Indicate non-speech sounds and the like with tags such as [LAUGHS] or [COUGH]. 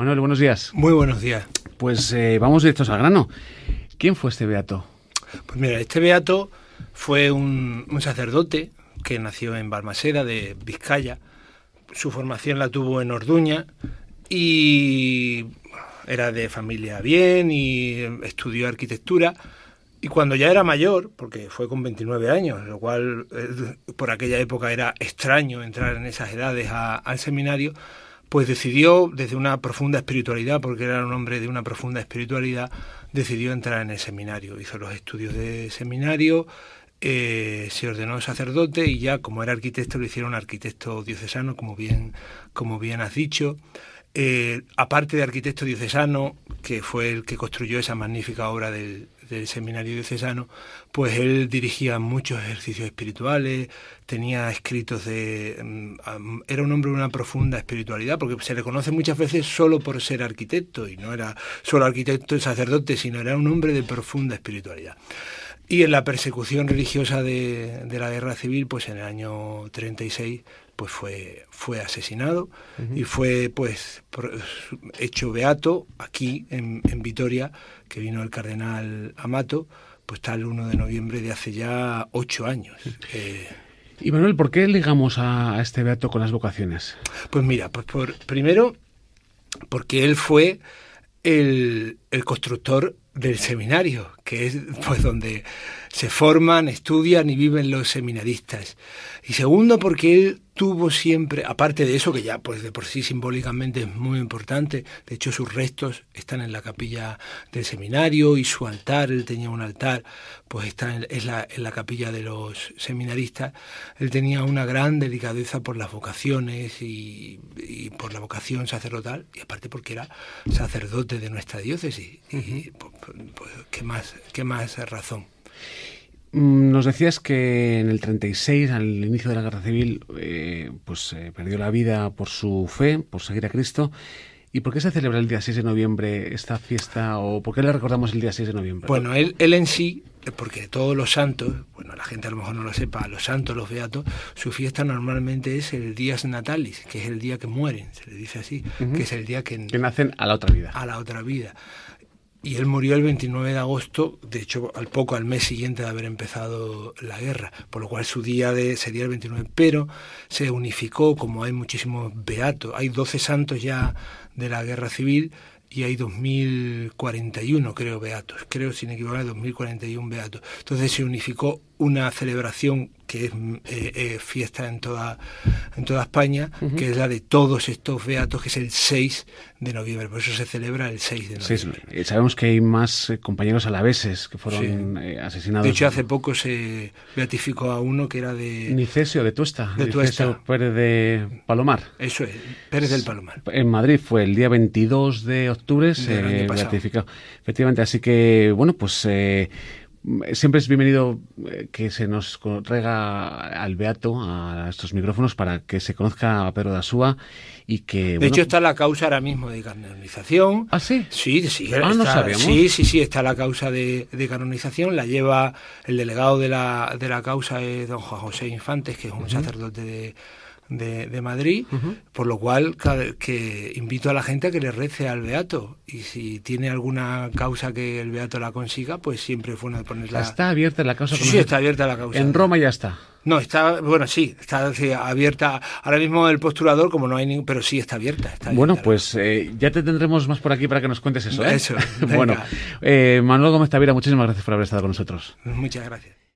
Manuel, buenos días. Muy buenos días. Pues eh, vamos directos al grano. ¿Quién fue este beato? Pues mira, este beato fue un, sacerdote que nació en Balmaseda, de Vizcaya. Su formación la tuvo en Orduña y era de familia bien y estudió arquitectura. Y cuando ya era mayor, porque fue con 29 años, lo cual eh, por aquella época era extraño entrar en esas edades al seminario, pues decidió, desde una profunda espiritualidad, porque era un hombre de una profunda espiritualidad, decidió entrar en el seminario. Hizo los estudios de seminario, eh, se ordenó sacerdote y ya como era arquitecto lo hicieron arquitecto diocesano, como bien, como bien has dicho. Eh, aparte de arquitecto diocesano, que fue el que construyó esa magnífica obra del, seminario diocesano, pues él dirigía muchos ejercicios espirituales, tenía escritos de... Mm, era un hombre de una profunda espiritualidad, porque se le conoce muchas veces solo por ser arquitecto, y no era solo arquitecto y sacerdote, sino era un hombre de profunda espiritualidad. Y en la persecución religiosa de, de la guerra civil, pues en el año 36 pues fue, fue asesinado y fue pues hecho beato aquí en, Vitoria, que vino el cardenal Amato, pues tal 1 de noviembre de hace ya ocho años. Eh, y Manuel, ¿por qué ligamos a, este beato con las vocaciones? Pues mira, pues por, primero, porque él fue el, el constructor del seminario, que es pues donde se forman, estudian y viven los seminaristas. Y segundo, porque él tuvo siempre, aparte de eso, que ya pues de por sí simbólicamente es muy importante, de hecho sus restos están en la capilla del seminario y su altar, él tenía un altar, pues está en, es la, capilla de los seminaristas, él tenía una gran delicadeza por las vocaciones y, por la vocación sacerdotal, y aparte porque era sacerdote de nuestra diócesis, y pues, pues, qué más, qué más razón. Mm, nos decías que en el 36, al inicio de la Guerra Civil, eh, pues eh, perdió la vida por su fe, por seguir a Cristo. ¿Y por qué se celebra el día 6 de noviembre esta fiesta o por qué le recordamos el día 6 de noviembre? Bueno, él, en sí, eh, porque todos los santos, bueno, la gente a lo mejor no lo sepa, los santos, los beatos, su fiesta normalmente es el día natalis, que es el día que mueren, se le dice así, que es el día que... nacen a la otra vida. A la otra vida y él murió el 29 de agosto, de hecho al poco, al mes siguiente de haber empezado la guerra, por lo cual su día de, sería el 29, pero se unificó, como hay muchísimos beatos, hay 12 santos ya de la guerra civil y hay 2041, creo, beatos, creo sin equivocar, 2041 beatos. Entonces se unificó una celebración que es mm, eh, eh, fiesta en toda, en toda España, que es la de todos estos beatos, que es el 6 de noviembre. Por eso se celebra el 6 de noviembre. Sí, eh, sabemos que hay más compañeros alaveses que fueron asesinados. De hecho, hace poco se beatificó a uno que era de... Nicesio de Tuesta. De Tuesta. Pérez de Palomar. Eso es, Pérez del Palomar. En Madrid fue el día 22 de octubre, se beatificó. Efectivamente, así que, bueno, pues... Siempre es bienvenido eh, que se nos traiga al Beato a estos micrófonos para que se conozca a Pedro de Asúa y que... De hecho está la causa ahora mismo de canonización. ¿Ah, sí? Sí, sí. Ah, está, Sí, sí, sí, está la causa de, canonización. La lleva el delegado de la, de la causa es eh, don Juan José Infantes, que es un sacerdote de de, Madrid, por lo cual que invito a la gente a que le rece al Beato y si tiene alguna causa que el Beato la consiga, pues siempre fue una ponerla. Está abierta la causa. Sí, está abierta la causa. En Roma ya está. No, está, bueno, sí, está abierta. Ahora mismo el postulador, como no hay ningún, pero sí está abierta. bueno, pues eh, ya te tendremos más por aquí para que nos cuentes eso. ¿eh? [LAUGHS] bueno, eh, Manuel Gómez Tavira, muchísimas gracias por haber estado con nosotros. Muchas gracias.